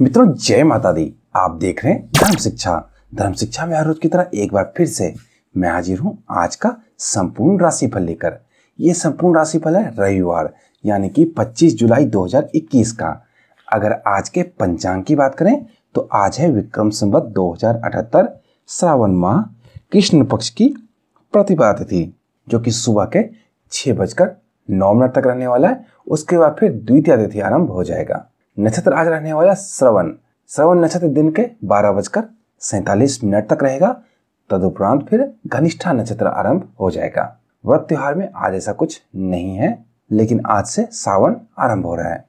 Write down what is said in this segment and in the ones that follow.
मित्रों जय माता दी आप देख रहे हैं धर्म शिक्षा धर्म शिक्षा में हर रोज की तरह एक बार फिर से मैं हाजिर हूं आज का संपूर्ण राशिफल लेकर ये संपूर्ण राशिफल है रविवार यानी कि 25 जुलाई 2021 का अगर आज के पंचांग की बात करें तो आज है विक्रम संवत 2078 श्रावण माह कृष्ण पक्ष की प्रतिभा तिथि जो कि सुबह के छह बजकर नौ मिनट तक रहने वाला है उसके बाद फिर द्वितीय तिथि आरंभ हो जाएगा नक्षत्र आज रहने वाला श्रवण श्रवण नक्षत्र दिन के बारह बजकर सैतालीस मिनट तक रहेगा तदुपरांत फिर घनिष्ठा नक्षत्र आरंभ हो जाएगा व्रत त्योहार में आज ऐसा कुछ नहीं है लेकिन आज से सावन आरंभ हो रहा है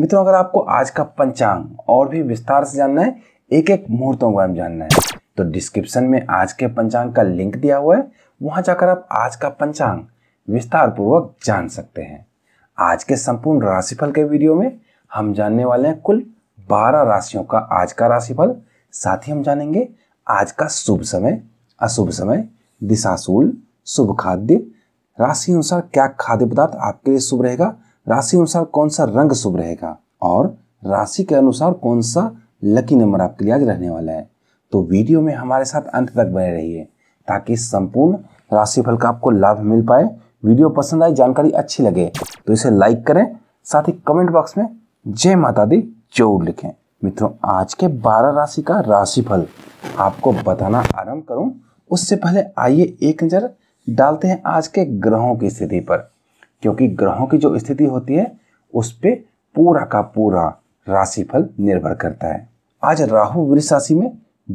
मित्रों अगर आपको आज का पंचांग और भी विस्तार से जानना है एक एक मुहूर्तों को जानना है तो डिस्क्रिप्शन में आज के पंचांग का लिंक दिया हुआ है वहां जाकर आप आज का पंचांग विस्तार पूर्वक जान सकते हैं आज के संपूर्ण राशिफल के वीडियो में हम जानने वाले हैं कुल बारह राशियों का आज का राशिफल साथ ही हम जानेंगे आज का शुभ समय अशुभ समय दिशाशूल शुभ खाद्य राशि अनुसार क्या खाद्य पदार्थ आपके लिए शुभ रहेगा राशि अनुसार कौन सा रंग शुभ रहेगा और राशि के अनुसार कौन सा लकी नंबर आपके लिए आज रहने वाला है तो वीडियो में हमारे साथ अंत तक बने रहिए ताकि संपूर्ण राशिफल का आपको लाभ मिल पाए वीडियो पसंद आए जानकारी अच्छी लगे तो इसे लाइक करें साथ ही कमेंट बॉक्स में जय माता दी जरूर लिखें मित्रों आज के बारह राशि का राशिफल आपको बताना आरंभ करूं उससे पहले आइए एक नज़र डालते हैं आज के ग्रहों की स्थिति पर क्योंकि ग्रहों की जो स्थिति होती है उस पर पूरा का पूरा राशिफल निर्भर करता है आज राहु वृष राशि में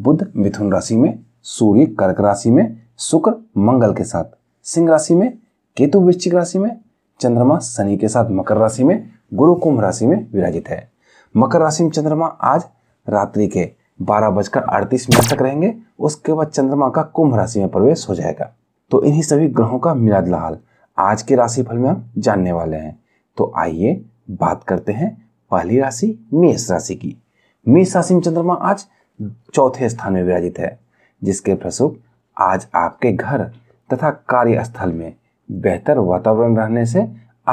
बुध मिथुन राशि में सूर्य कर्क राशि में शुक्र मंगल के साथ सिंह राशि में केतु वृश्चिक राशि में चंद्रमा शनि के साथ मकर राशि में गुरु कुंभ राशि में विराजित है मकर राशि में चंद्रमा आज रात्रि के बारह बजकर अड़तीस मिनट तक रहेंगे उसके बाद चंद्रमा का कुंभ राशि में प्रवेश हो जाएगा तो इन्हीं सभी ग्रहों का मिला हाल आज के राशिफल में हम जानने वाले हैं तो आइए बात करते हैं पहली राशि मेष राशि की मेष राशि में चंद्रमा आज चौथे स्थान में विराजित है जिसके फलस्वरूप आज आपके घर तथा कार्यस्थल में बेहतर वातावरण रहने से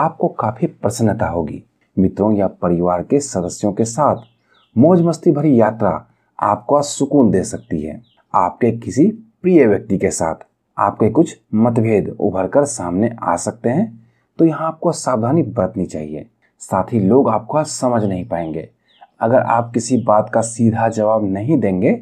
आपको काफ़ी प्रसन्नता होगी मित्रों या परिवार के सदस्यों के साथ मौज मस्ती भरी यात्रा आपको सुकून दे सकती है आपके किसी प्रिय व्यक्ति के साथ आपके कुछ मतभेद उभर कर सामने आ सकते हैं तो यहाँ आपको सावधानी बरतनी चाहिए साथ ही लोग आपको समझ नहीं पाएंगे अगर आप किसी बात का सीधा जवाब नहीं देंगे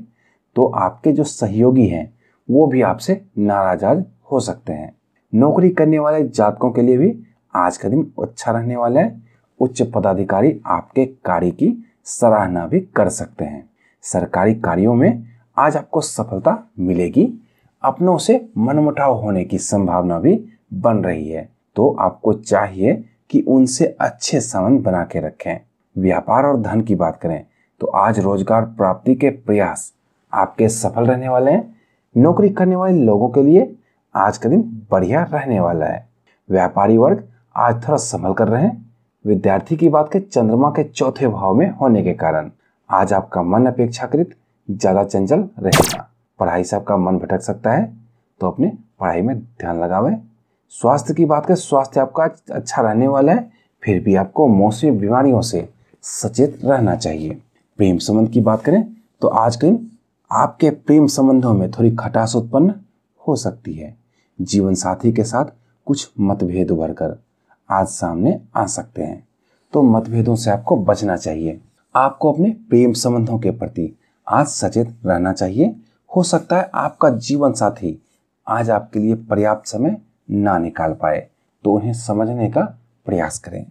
तो आपके जो सहयोगी हैं वो भी आपसे नाराज हो सकते हैं नौकरी करने वाले जातकों के लिए भी आज का दिन अच्छा रहने वाला है उच्च पदाधिकारी आपके कार्य की सराहना भी कर सकते हैं सरकारी कार्यों में आज आपको सफलता मिलेगी अपनों से मनमुटाव होने की संभावना भी बन रही है तो आपको चाहिए कि उनसे अच्छे संबंध बना के रखें व्यापार और धन की बात करें तो आज रोजगार प्राप्ति के प्रयास आपके सफल रहने वाले हैं नौकरी करने वाले लोगों के लिए आज का दिन बढ़िया रहने वाला है व्यापारी वर्ग आज थोड़ा संभल कर रहे हैं विद्यार्थी की बात के चंद्रमा के चौथे भाव में होने के कारण आज आपका मन अपेक्षाकृत ज़्यादा चंचल रहेगा पढ़ाई से आपका मन भटक सकता है तो अपने पढ़ाई में ध्यान लगावे स्वास्थ्य की बात करें स्वास्थ्य आपका अच्छा रहने वाला है फिर भी आपको मौसमी बीमारियों से सचेत रहना चाहिए प्रेम संबंध की बात करें तो आज के आपके प्रेम संबंधों में थोड़ी खटास उत्पन्न हो सकती है जीवन साथी के साथ कुछ मतभेद उभर कर आज सामने आ सकते हैं तो मतभेदों से आपको बचना चाहिए आपको अपने प्रेम संबंधों के प्रति आज सचेत रहना चाहिए हो सकता है आपका जीवन साथी आज आपके लिए पर्याप्त समय ना निकाल पाए तो उन्हें समझने का प्रयास करें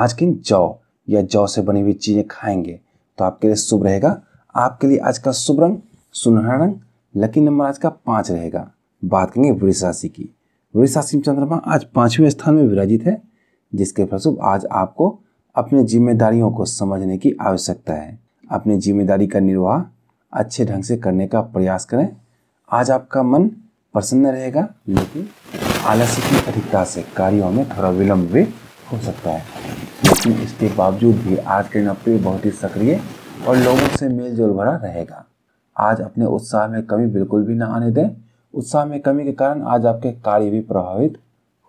आज किन जौ या जौ से बनी हुई चीज़ें खाएंगे तो आपके लिए शुभ रहेगा आपके लिए आज का शुभ रंग सुनहरा रंग लकी नंबर आज का पांच रहेगा बात करेंगे वृष राशि की वृष राशि में चंद्रमा आज पांचवें स्थान में विराजित है जिसके फलस्वरूप आज आपको अपने जिम्मेदारियों को समझने की आवश्यकता है अपनी जिम्मेदारी का निर्वाह अच्छे ढंग से करने का प्रयास करें आज आपका मन प्रसन्न रहेगा लेकिन आलस्य की अधिकता से कार्यों में थोड़ा विलम्ब भी हो सकता है लेकिन इसके बावजूद भी आज के नपे बहुत ही सक्रिय और लोगों से मेल जोल भरा रहेगा आज अपने उत्साह में कमी बिल्कुल भी ना आने दें उत्साह में कमी के कारण आज आपके कार्य भी प्रभावित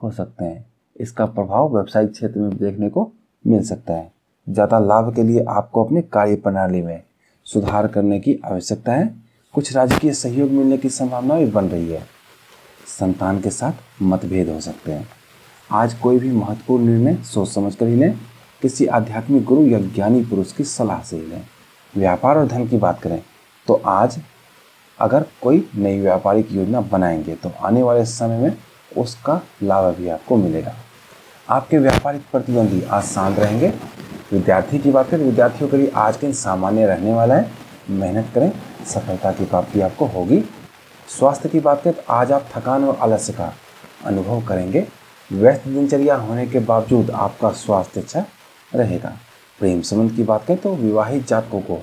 हो सकते हैं इसका प्रभाव व्यवसायिक क्षेत्र में देखने को मिल सकता है ज़्यादा लाभ के लिए आपको अपने कार्य प्रणाली में सुधार करने की आवश्यकता है कुछ राजकीय सहयोग मिलने की संभावना भी बन रही है संतान के साथ मतभेद हो सकते हैं आज कोई भी महत्वपूर्ण निर्णय सोच समझ कर ही लें किसी आध्यात्मिक गुरु या ज्ञानी पुरुष की सलाह से ही लें व्यापार और धन की बात करें तो आज अगर कोई नई व्यापारिक योजना बनाएंगे तो आने वाले समय में उसका लाभ भी आपको मिलेगा आपके व्यापारिक प्रतिद्वंदी आज शांत रहेंगे विद्यार्थी की बात करें विद्यार्थियों के लिए आज के दिन सामान्य रहने वाला है मेहनत करें सफलता की प्राप्ति आपको होगी स्वास्थ्य की बात करें तो आज आप थकान और आलस्य का अनुभव करेंगे व्यस्त दिनचर्या होने के बावजूद आपका स्वास्थ्य अच्छा रहेगा प्रेम संबंध की बात करें तो विवाहित जातकों को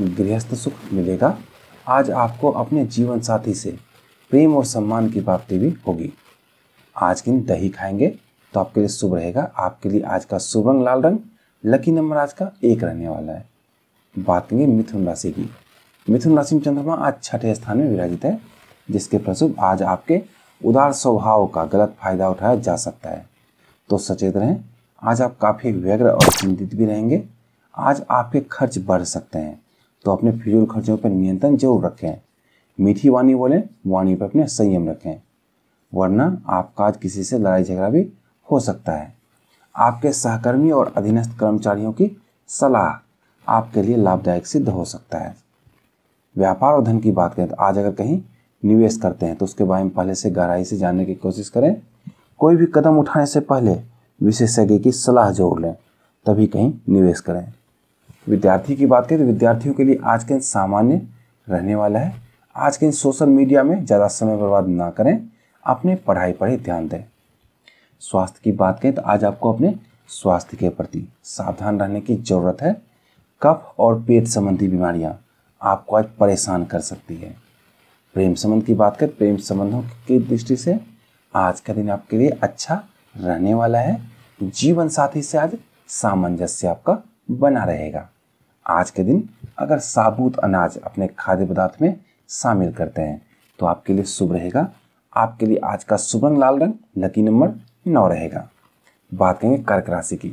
गृहस्थ सुख मिलेगा आज आपको अपने जीवन साथी से प्रेम और सम्मान की प्राप्ति भी होगी आज के दिन दही खाएंगे तो आपके लिए शुभ रहेगा आपके लिए आज का शुभ रंग लाल रंग लकी नंबर आज का एक रहने वाला है बात करेंगे मिथुन राशि की मिथुन राशि में चंद्रमा आज छठे स्थान में विराजित है जिसके फलस्वरूप आज आपके उदार स्वभाव का गलत फायदा उठाया जा सकता है तो सचेत रहें आज आप काफ़ी व्यग्र और चिंतित भी रहेंगे आज आपके खर्च बढ़ सकते हैं तो अपने फिजूल खर्चों पर नियंत्रण जरूर रखें मीठी वाणी बोलें वाणी पर अपने संयम रखें वरना आपका आज किसी से लड़ाई झगड़ा भी हो सकता है आपके सहकर्मी और अधीनस्थ कर्मचारियों की सलाह आपके लिए लाभदायक सिद्ध हो सकता है व्यापार और धन की बात करें तो आज अगर कहीं निवेश करते हैं तो उसके बारे में पहले से गहराई से जानने की कोशिश करें कोई भी कदम उठाने से पहले विशेषज्ञ की सलाह जोड़ लें तभी कहीं निवेश करें विद्यार्थी की बात करें तो विद्यार्थियों के लिए आज के सामान्य रहने वाला है आज के सोशल मीडिया में ज़्यादा समय बर्बाद ना करें अपने पढ़ाई पर ही ध्यान दें स्वास्थ्य की बात करें तो आज आपको अपने स्वास्थ्य के प्रति सावधान रहने की ज़रूरत है कफ और पेट संबंधी बीमारियां आपको आज परेशान कर सकती है प्रेम संबंध की बात करें प्रेम संबंधों की दृष्टि से आज का दिन आपके लिए अच्छा रहने वाला है जीवन साथी से आज सामंजस्य आपका बना रहेगा आज के दिन अगर साबुत अनाज अपने खाद्य पदार्थ में शामिल करते हैं तो आपके लिए शुभ रहेगा आपके लिए आज का शुभ रंग लाल रंग लकी नंबर नौ रहेगा बात करेंगे कर्क राशि की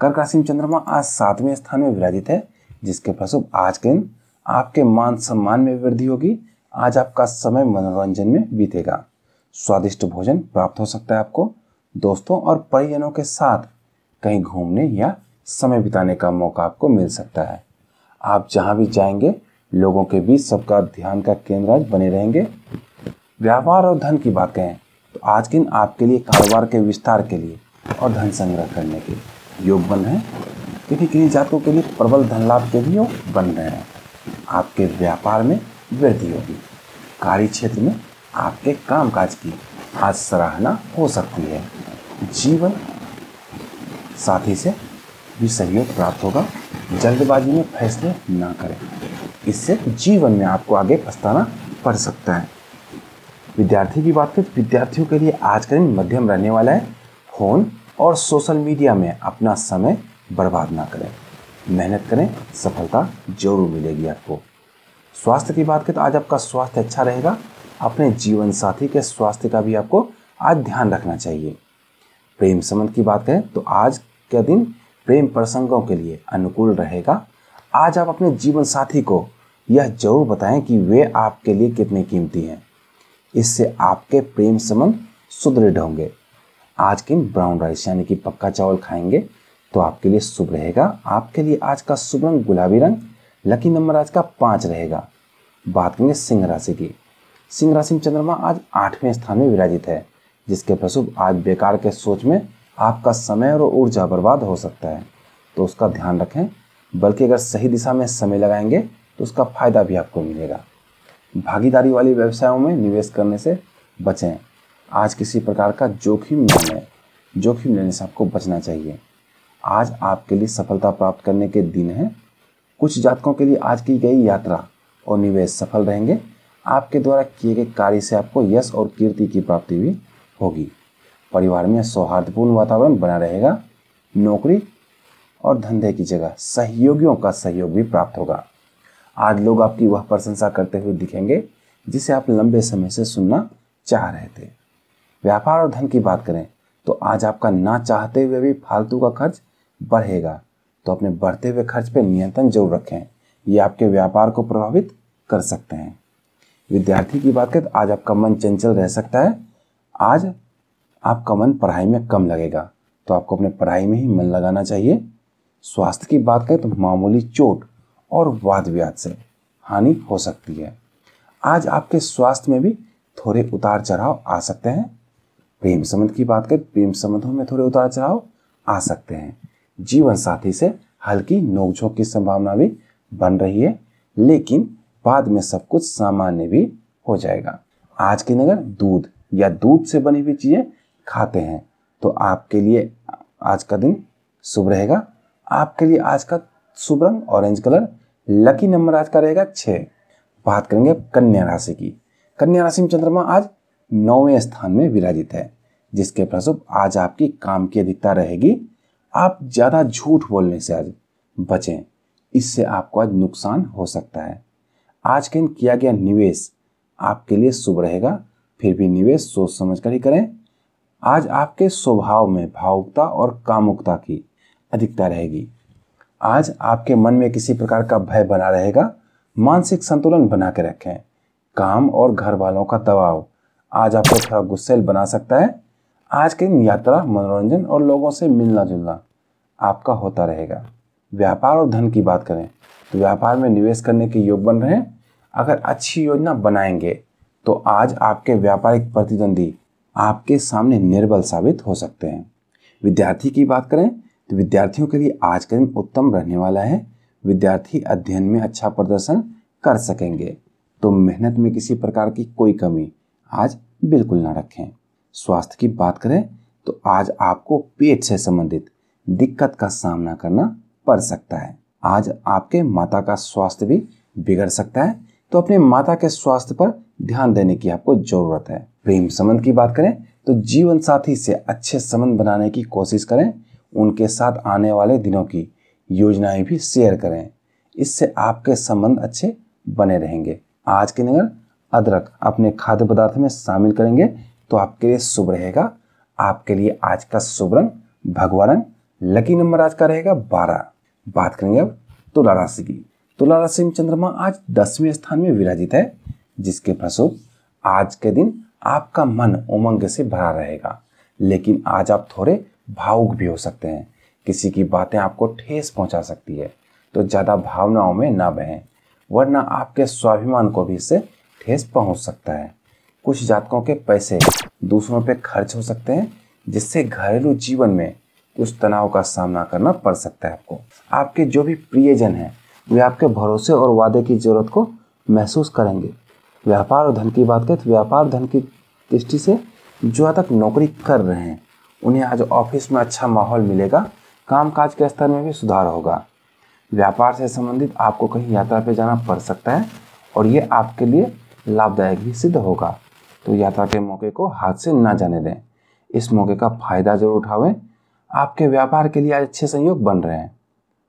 कर्क राशि में चंद्रमा आज सातवें स्थान में विराजित है जिसके फलस्वरूप आज के दिन आपके मान सम्मान में वृद्धि होगी आज आपका समय मनोरंजन में बीतेगा स्वादिष्ट भोजन प्राप्त हो सकता है आपको दोस्तों और परिजनों के साथ कहीं घूमने या समय बिताने का मौका आपको मिल सकता है आप जहाँ भी जाएंगे लोगों के बीच सबका ध्यान का केंद्र आज बने रहेंगे व्यापार और धन की बात कहें तो आज के दिन आपके लिए कारोबार के विस्तार के लिए और धन संग्रह करने के योग बन रहे हैं क्योंकि किसी जातकों के लिए प्रबल धन लाभ के भी योग बन रहे हैं आपके व्यापार में वृद्धि होगी कार्य क्षेत्र में आपके कामकाज की आज सराहना हो सकती है जीवन साथी से भी सहयोग प्राप्त होगा जल्दबाजी में फैसले ना करें इससे जीवन में आपको आगे पछताना पड़ सकता है विद्यार्थी की बात करें तो विद्यार्थियों के लिए आज का दिन मध्यम रहने वाला है फोन और सोशल मीडिया में अपना समय बर्बाद ना करें मेहनत करें सफलता जरूर मिलेगी आपको स्वास्थ्य की बात करें तो आज आपका स्वास्थ्य अच्छा रहेगा अपने जीवन साथी के स्वास्थ्य का भी आपको आज ध्यान रखना चाहिए प्रेम संबंध की बात करें तो आज का दिन प्रेम प्रसंगों के लिए अनुकूल रहेगा आज आप अपने जीवन साथी को यह जरूर बताएं कि वे आपके लिए कितने कीमती हैं इससे आपके प्रेम संबंध सुदृढ़ होंगे आज के ब्राउन राइस यानी कि पक्का चावल खाएंगे तो आपके लिए शुभ रहेगा आपके लिए आज का शुभ रंग गुलाबी रंग लकी नंबर आज का पाँच रहेगा बात करेंगे सिंह राशि की सिंह राशि में चंद्रमा आज आठवें स्थान में विराजित है जिसके प्रशुभ आज बेकार के सोच में आपका समय और ऊर्जा बर्बाद हो सकता है तो उसका ध्यान रखें बल्कि अगर सही दिशा में समय लगाएंगे तो उसका फायदा भी आपको मिलेगा भागीदारी वाले व्यवसायों में निवेश करने से बचें आज किसी प्रकार का जोखिम न लें जोखिम लेने से आपको बचना चाहिए आज आपके लिए सफलता प्राप्त करने के दिन हैं कुछ जातकों के लिए आज की गई यात्रा और निवेश सफल रहेंगे आपके द्वारा किए गए कार्य से आपको यश और कीर्ति की प्राप्ति भी होगी परिवार में सौहार्दपूर्ण वातावरण बना रहेगा नौकरी और धंधे की जगह सहयोगियों का सहयोग भी प्राप्त होगा आज लोग आपकी वह प्रशंसा करते हुए दिखेंगे जिसे आप लंबे समय से सुनना चाह रहे थे व्यापार और धन की बात करें तो आज आपका ना चाहते हुए भी फालतू का खर्च बढ़ेगा तो अपने बढ़ते हुए खर्च पर नियंत्रण जरूर रखें ये आपके व्यापार को प्रभावित कर सकते हैं विद्यार्थी की बात करें तो आज आपका मन चंचल रह सकता है आज आपका मन पढ़ाई में कम लगेगा तो आपको अपने पढ़ाई में ही मन लगाना चाहिए स्वास्थ्य की बात करें तो मामूली चोट और वाद विवाद से हानि हो सकती है आज आपके स्वास्थ्य में भी थोड़े उतार चढ़ाव आ सकते हैं प्रेम संबंध की बात करें प्रेम संबंधों में थोड़े उतार चढ़ाव आ सकते हैं जीवन साथी से हल्की नोकझोंक की संभावना भी बन रही है लेकिन बाद में सब कुछ सामान्य भी हो जाएगा आज के नगर दूध या दूध से बनी हुई चीज़ें खाते हैं तो आपके लिए आज का दिन शुभ रहेगा आपके लिए आज का शुभ रंग ऑरेंज कलर लकी नंबर आज का रहेगा छः बात करेंगे कन्या राशि की कन्या राशि में चंद्रमा आज नौवें स्थान में विराजित है जिसके फलस्वरूप आज आपकी काम की अधिकता रहेगी आप ज़्यादा झूठ बोलने से आज बचें इससे आपको आज नुकसान हो सकता है आज के दिन किया गया निवेश आपके लिए शुभ रहेगा फिर भी निवेश सोच समझ कर ही करें आज आपके स्वभाव में भावुकता और कामुकता की अधिकता रहेगी आज आपके मन में किसी प्रकार का भय बना रहेगा मानसिक संतुलन बना के रखें काम और घर वालों का दबाव आज आपको थोड़ा गुस्सेल बना सकता है आज के दिन यात्रा मनोरंजन और लोगों से मिलना जुलना आपका होता रहेगा व्यापार और धन की बात करें तो व्यापार में निवेश करने के योग बन रहे हैं अगर अच्छी योजना बनाएंगे तो आज आपके व्यापारिक प्रतिद्वंदी आपके सामने निर्बल साबित हो सकते हैं विद्यार्थी की बात करें तो विद्यार्थियों के लिए आज का दिन उत्तम रहने वाला है विद्यार्थी अध्ययन में अच्छा प्रदर्शन कर सकेंगे तो मेहनत में किसी प्रकार की कोई कमी आज बिल्कुल ना रखें स्वास्थ्य की बात करें तो आज आपको पेट से संबंधित दिक्कत का सामना करना पड़ सकता है आज आपके माता का स्वास्थ्य भी बिगड़ सकता है तो अपने माता के स्वास्थ्य पर ध्यान देने की आपको जरूरत है प्रेम संबंध की बात करें तो जीवन साथी से अच्छे संबंध बनाने की कोशिश करें उनके साथ आने वाले दिनों की योजनाएं भी शेयर करें इससे आपके संबंध अच्छे बने रहेंगे आज के नगर अदरक अपने खाद्य पदार्थ में शामिल करेंगे तो आपके लिए शुभ रहेगा आपके लिए आज का शुभ रंग भगवा रंग लकी नंबर आज का रहेगा बारह बात करेंगे अब तुला राशि की तुला राशि में चंद्रमा आज दसवें स्थान में विराजित है जिसके फलस्वरूप आज के दिन आपका मन उमंग से भरा रहेगा लेकिन आज आप थोड़े भावुक भी हो सकते हैं किसी की बातें आपको ठेस पहुंचा सकती है तो ज़्यादा भावनाओं में ना बहें वरना आपके स्वाभिमान को भी इससे ठेस पहुंच सकता है कुछ जातकों के पैसे दूसरों पर खर्च हो सकते हैं जिससे घरेलू जीवन में कुछ तनाव का सामना करना पड़ सकता है आपको आपके जो भी प्रियजन हैं वे आपके भरोसे और वादे की ज़रूरत को महसूस करेंगे व्यापार और धन की बात करें तो व्यापार धन की दृष्टि से जो तक नौकरी कर रहे हैं उन्हें आज ऑफिस में अच्छा माहौल मिलेगा कामकाज के स्तर में भी सुधार होगा व्यापार से संबंधित आपको कहीं यात्रा पर जाना पड़ सकता है और ये आपके लिए लाभदायक भी सिद्ध होगा तो यात्रा के मौके को हाथ से ना जाने दें इस मौके का फायदा जरूर उठावें आपके व्यापार के लिए आज अच्छे संयोग बन रहे हैं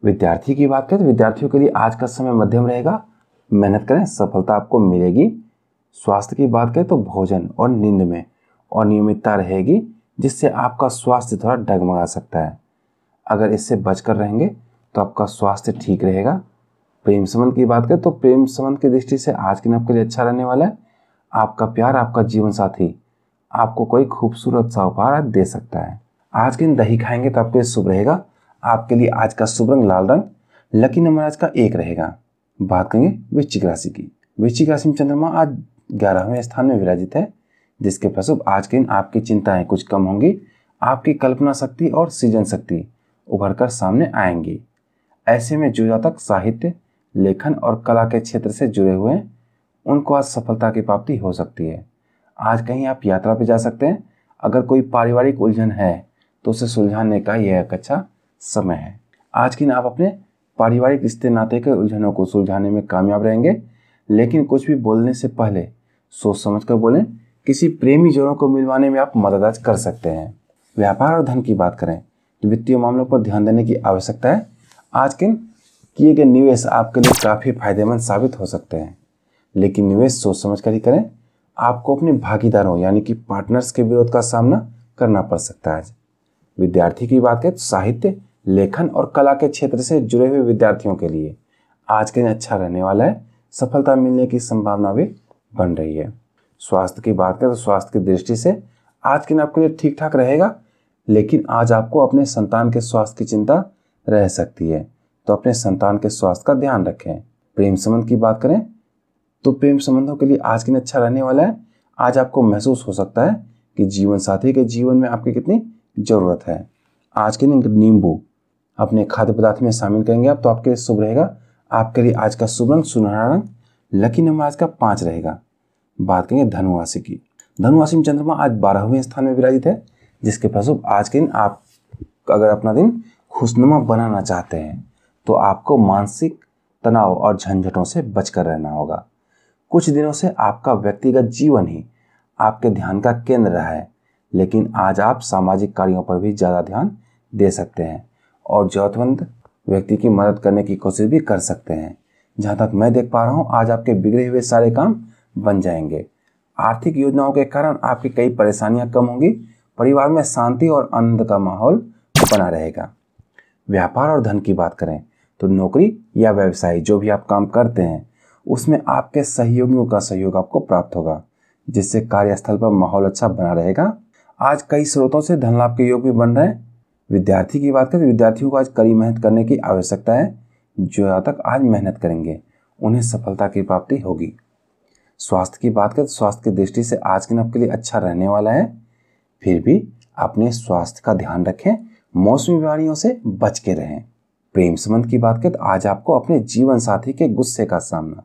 विद्यार्थी की बात करें तो विद्यार्थियों के लिए आज का समय मध्यम रहेगा मेहनत करें सफलता आपको मिलेगी स्वास्थ्य की बात करें तो भोजन और नींद में अनियमितता रहेगी जिससे आपका स्वास्थ्य थोड़ा डगमगा सकता है अगर इससे बचकर रहेंगे तो आपका स्वास्थ्य ठीक रहेगा प्रेम संबंध की बात करें तो प्रेम संबंध की दृष्टि से आज के दिन आपके लिए अच्छा रहने वाला है आपका प्यार आपका जीवन साथी आपको कोई खूबसूरत सा उपहार दे सकता है आज के दिन दही खाएंगे तो आपके लिए शुभ रहेगा आपके लिए आज का शुभ रंग लाल रंग लकी नंबर आज का एक रहेगा बात करेंगे वृश्चिक राशि की वृश्चिक राशि में चंद्रमा आज ग्यारहवें स्थान में विराजित है जिसके फलस्वरूप आज के दिन आपकी चिंताएं कुछ कम होंगी आपकी कल्पना शक्ति और सृजन शक्ति उभर कर सामने आएंगी ऐसे में जो जातक साहित्य लेखन और कला के क्षेत्र से जुड़े हुए हैं उनको आज सफलता की प्राप्ति हो सकती है आज कहीं आप यात्रा पर जा सकते हैं अगर कोई पारिवारिक उलझन है तो उसे सुलझाने का यह एक अच्छा समय है आज के दिन आप अपने पारिवारिक रिश्ते नाते के उलझनों को सुलझाने में कामयाब रहेंगे लेकिन कुछ भी बोलने से पहले सोच समझ कर बोलें किसी प्रेमी जोड़ों को मिलवाने में आप मदद कर सकते हैं व्यापार और धन की बात करें तो वित्तीय मामलों पर ध्यान देने की आवश्यकता है आज के किए गए निवेश आपके लिए काफ़ी फायदेमंद साबित हो सकते हैं लेकिन निवेश सोच समझ कर ही करें आपको अपने भागीदारों यानी कि पार्टनर्स के विरोध का सामना करना पड़ सकता है विद्यार्थी की बात करें तो साहित्य लेखन और कला के क्षेत्र से जुड़े हुए विद्यार्थियों के लिए आज के दिन अच्छा रहने वाला है सफलता मिलने की संभावना भी बन रही है स्वास्थ्य की बात करें तो स्वास्थ्य की दृष्टि से आज के दिन आपके लिए ठीक ठाक रहेगा लेकिन आज आपको अपने संतान के स्वास्थ्य की चिंता रह सकती है तो अपने संतान के स्वास्थ्य का ध्यान रखें प्रेम संबंध की बात करें तो प्रेम संबंधों के लिए आज के दिन अच्छा रहने वाला है आज आपको महसूस हो सकता है कि जीवन साथी के जीवन में आपकी कितनी ज़रूरत है आज के दिन नींबू अपने खाद्य पदार्थ में शामिल करेंगे आप तो आपके लिए शुभ रहेगा आपके लिए आज का शुभ रंग सुनहरा रंग लकी नंबर आज का पाँच रहेगा बात करेंगे धनुराशि की धनुराशि में चंद्रमा आज बारहवें स्थान में विराजित है जिसके फलस्वरूप आज के दिन आप अगर अपना दिन खुशनुमा बनाना चाहते हैं तो आपको मानसिक तनाव और झंझटों से बचकर रहना होगा कुछ दिनों से आपका व्यक्तिगत जीवन ही आपके ध्यान का केंद्र रहा है लेकिन आज आप सामाजिक कार्यों पर भी ज़्यादा ध्यान दे सकते हैं और जरूरतमंद व्यक्ति की मदद करने की कोशिश भी कर सकते हैं जहाँ तक मैं देख पा रहा हूँ आज आपके बिगड़े हुए सारे काम बन जाएंगे आर्थिक योजनाओं के कारण आपकी कई परेशानियां कम होंगी परिवार में शांति और आनंद का माहौल बना रहेगा व्यापार और धन की बात करें तो नौकरी या व्यवसाय जो भी आप काम करते हैं उसमें आपके सहयोगियों का सहयोग आपको प्राप्त होगा जिससे कार्यस्थल पर माहौल अच्छा बना रहेगा आज कई स्रोतों से धन लाभ के योग भी बन रहे हैं विद्यार्थी की बात करें तो विद्यार्थियों को आज कड़ी मेहनत करने की आवश्यकता है जो तक आज मेहनत करेंगे उन्हें सफलता की प्राप्ति होगी स्वास्थ्य की बात करें तो स्वास्थ्य की दृष्टि से आज के दिन आपके लिए अच्छा रहने वाला है फिर भी अपने स्वास्थ्य का ध्यान रखें मौसमी बीमारियों से बच के रहें प्रेम संबंध की बात करें तो आज आपको अपने जीवन साथी के गुस्से का सामना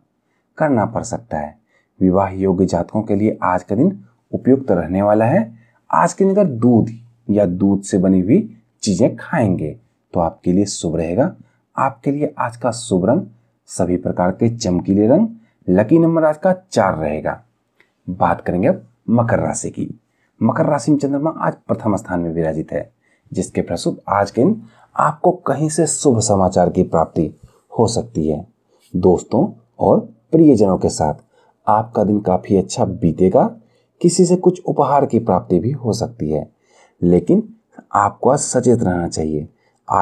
करना पड़ सकता है विवाह योग्य जातकों के लिए आज का दिन उपयुक्त रहने वाला है आज के दिन अगर दूध या दूध से बनी हुई चीजें खाएंगे तो आपके लिए शुभ रहेगा आपके लिए आज का शुभ रंग सभी प्रकार के चमकीले रंग लकी नंबर आज का चार रहेगा बात करेंगे अब मकर राशि की मकर राशि में चंद्रमा आज प्रथम स्थान में विराजित है जिसके फलस्वरूप आज के दिन आपको कहीं से शुभ समाचार की प्राप्ति हो सकती है दोस्तों और प्रियजनों के साथ आपका दिन काफ़ी अच्छा बीतेगा किसी से कुछ उपहार की प्राप्ति भी हो सकती है लेकिन आपको आज सचेत रहना चाहिए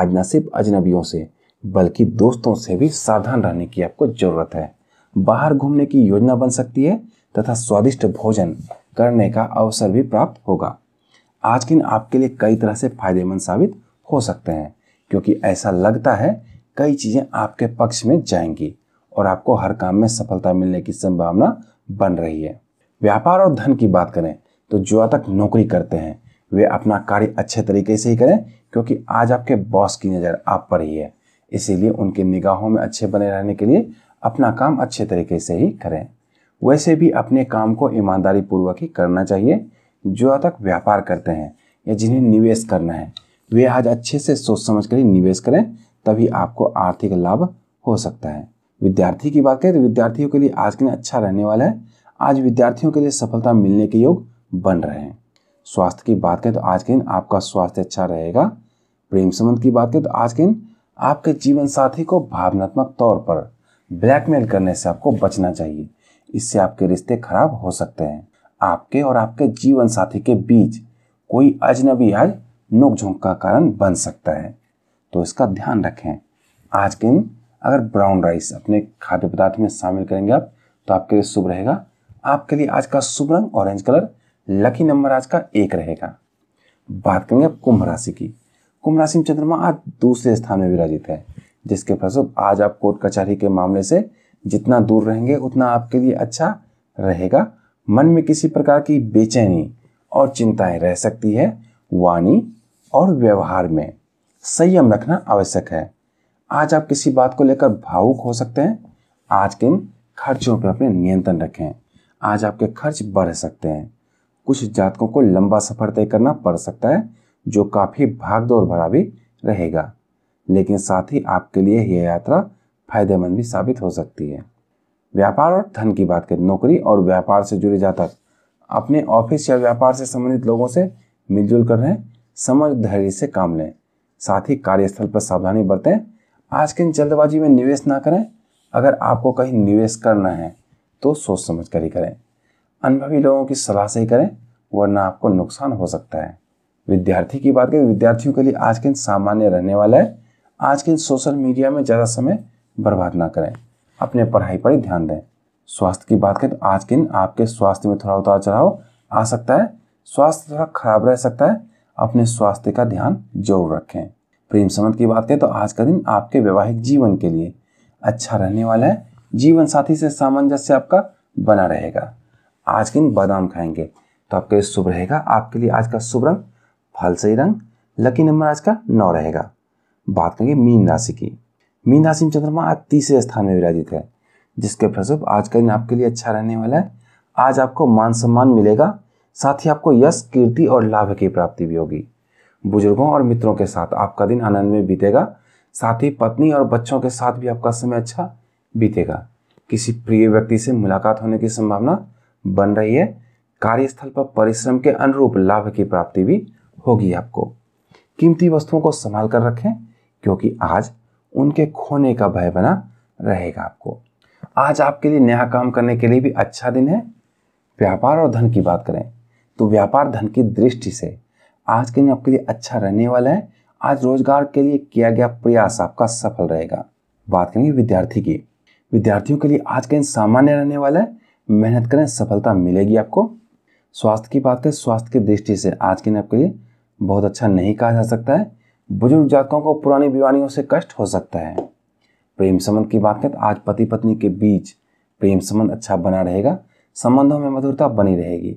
आज न सिर्फ अजनबियों से बल्कि दोस्तों से भी सावधान रहने की आपको ज़रूरत है बाहर घूमने की योजना बन सकती है तथा स्वादिष्ट भोजन करने का अवसर भी प्राप्त होगा आज के दिन आपके लिए कई तरह से फायदेमंद साबित हो सकते हैं क्योंकि ऐसा लगता है कई चीज़ें आपके पक्ष में जाएंगी और आपको हर काम में सफलता मिलने की संभावना बन रही है व्यापार और धन की बात करें तो जो तक नौकरी करते हैं वे अपना कार्य अच्छे तरीके से ही करें क्योंकि आज आपके बॉस की नज़र आप पर ही है इसीलिए उनकी निगाहों में अच्छे बने रहने के लिए अपना काम अच्छे तरीके से ही करें वैसे भी अपने काम को ईमानदारी पूर्वक ही करना चाहिए जो तक व्यापार करते हैं या जिन्हें निवेश करना है वे आज अच्छे से सोच समझ कर ही निवेश करें तभी आपको आर्थिक लाभ हो सकता है विद्यार्थी की बात करें तो विद्यार्थियों के लिए आज के दिन अच्छा रहने वाला है आज विद्यार्थियों के लिए सफलता मिलने के योग बन रहे हैं स्वास्थ्य की बात करें तो आज के दिन आपका स्वास्थ्य अच्छा रहेगा प्रेम संबंध की बात करें तो आज के दिन आपके जीवन साथी को भावनात्मक तौर पर ब्लैकमेल करने से आपको बचना चाहिए इससे आपके रिश्ते खराब हो सकते हैं आपके और आपके जीवन साथी के बीच कोई अजनबी आज नोकझोंक का कारण बन सकता है तो इसका ध्यान रखें आज के दिन अगर ब्राउन राइस अपने खाद्य पदार्थ में शामिल करेंगे आप तो आपके लिए शुभ रहेगा आपके लिए आज का शुभ रंग ऑरेंज कलर लकी नंबर आज का एक रहेगा बात करेंगे कुंभ राशि की कुंभ राशि में चंद्रमा आज दूसरे स्थान में विराजित है जिसके फलस्वरूप आज आप कोर्ट कचहरी के मामले से जितना दूर रहेंगे उतना आपके लिए अच्छा रहेगा मन में किसी प्रकार की बेचैनी और चिंताएं रह सकती है वाणी और व्यवहार में संयम रखना आवश्यक है आज आप किसी बात को लेकर भावुक हो सकते हैं आज के खर्चों पर अपने नियंत्रण रखें आज आपके खर्च बढ़ सकते हैं कुछ जातकों को लंबा सफर तय करना पड़ सकता है जो काफ़ी भागदौड़ भरा भी रहेगा लेकिन साथ ही आपके लिए यह यात्रा फायदेमंद भी साबित हो सकती है व्यापार और धन की बात करें नौकरी और व्यापार से जुड़े जातक अपने ऑफिस या व्यापार से संबंधित लोगों से मिलजुल कर रहें समझ धैर्य से काम लें साथ ही कार्यस्थल पर सावधानी बरतें आज के जल्दबाजी में निवेश ना करें अगर आपको कहीं निवेश करना है तो सोच समझ कर ही करें अनुभवी लोगों की सलाह से ही करें वरना आपको नुकसान हो सकता है विद्यार्थी की बात करें विद्यार्थियों के लिए आज के सामान्य रहने वाला है आज के सोशल मीडिया में ज़्यादा समय बर्बाद ना करें अपने पढ़ाई पर ही ध्यान दें स्वास्थ्य की बात करें तो आज के दिन आपके स्वास्थ्य में थोड़ा उतार चढ़ाव आ सकता है स्वास्थ्य थोड़ा खराब रह सकता है अपने स्वास्थ्य का ध्यान जरूर रखें प्रेम संबंध की बात करें तो आज का दिन आपके वैवाहिक जीवन के लिए अच्छा रहने वाला है जीवन साथी से सामंजस्य आपका बना रहेगा आज के दिन बादाम खाएंगे तो आपके लिए शुभ रहेगा आपके लिए आज का शुभ रंग सही रंग लकी नंबर आज का नौ रहेगा बात करेंगे मीन राशि की मीन राशि में चंद्रमा आज तीसरे स्थान में विराजित है जिसके फलस्वरूप आज का दिन आपके लिए अच्छा रहने वाला है आज आपको मान सम्मान मिलेगा साथ ही आपको यश कीर्ति और लाभ की प्राप्ति भी होगी बुजुर्गों और मित्रों के साथ आपका दिन आनंद में बीतेगा साथ ही पत्नी और बच्चों के साथ भी आपका समय अच्छा बीतेगा किसी प्रिय व्यक्ति से मुलाकात होने की संभावना बन रही है कार्यस्थल पर परिश्रम के अनुरूप लाभ की प्राप्ति भी होगी आपको कीमती वस्तुओं को संभाल कर रखें क्योंकि आज उनके खोने का भय बना रहेगा आपको आज आपके लिए नया काम करने के लिए भी अच्छा दिन है व्यापार और धन की बात करें तो व्यापार धन की दृष्टि से आज के दिन आपके लिए अच्छा रहने वाला है आज रोजगार के लिए किया गया प्रयास आपका सफल रहेगा बात करेंगे विद्यार्थी की विद्यार्थियों के लिए आज के दिन सामान्य रहने वाला है मेहनत करें सफलता मिलेगी आपको स्वास्थ्य की बात करें स्वास्थ्य की दृष्टि से आज के दिन आपके लिए बहुत अच्छा नहीं कहा जा सकता है बुजुर्ग जातकों को पुरानी बीमारियों से कष्ट हो सकता है प्रेम संबंध की बात करें तो आज पति पत्नी के बीच प्रेम संबंध अच्छा बना रहेगा संबंधों में मधुरता बनी रहेगी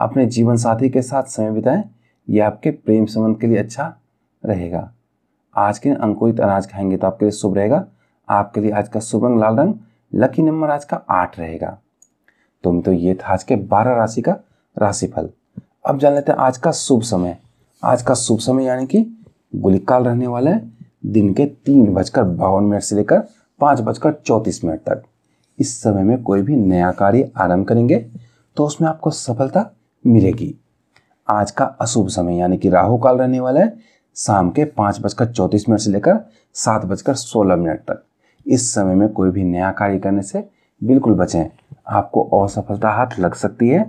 अपने जीवन साथी के साथ समय बिताएं यह आपके प्रेम संबंध के लिए अच्छा रहेगा आज के अंकुरित अनाज खाएंगे तो आपके लिए शुभ रहेगा आपके लिए आज का शुभ रंग लाल रंग लकी नंबर आज का आठ रहेगा तो मित्रों ये था आज के बारह राशि का राशिफल अब जान लेते हैं आज का शुभ समय आज का शुभ समय यानी कि गोलीकाल रहने वाला है दिन के तीन बजकर बावन मिनट से लेकर पाँच बजकर चौंतीस मिनट तक इस समय में कोई भी नया कार्य आरंभ करेंगे तो उसमें आपको सफलता मिलेगी आज का अशुभ समय यानी कि राहु काल रहने वाला है शाम के पाँच बजकर चौंतीस मिनट से लेकर सात बजकर सोलह मिनट तक इस समय में कोई भी नया कार्य करने से बिल्कुल बचें आपको असफलता हाथ लग सकती है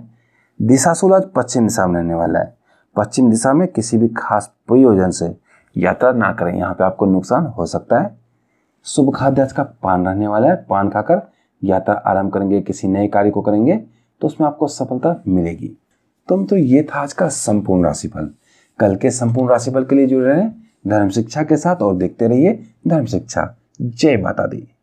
दिशा आज पश्चिम दिशा में रहने वाला है पश्चिम दिशा में किसी भी खास प्रयोजन से यात्रा ना करें यहाँ पे आपको नुकसान हो सकता है शुभ आज का पान रहने वाला है पान खाकर यात्रा आरंभ करेंगे किसी नए कार्य को करेंगे तो उसमें आपको सफलता मिलेगी तो तो ये था आज का संपूर्ण राशिफल कल के संपूर्ण राशिफल के लिए जुड़े रहें धर्म शिक्षा के साथ और देखते रहिए धर्म शिक्षा जय माता दी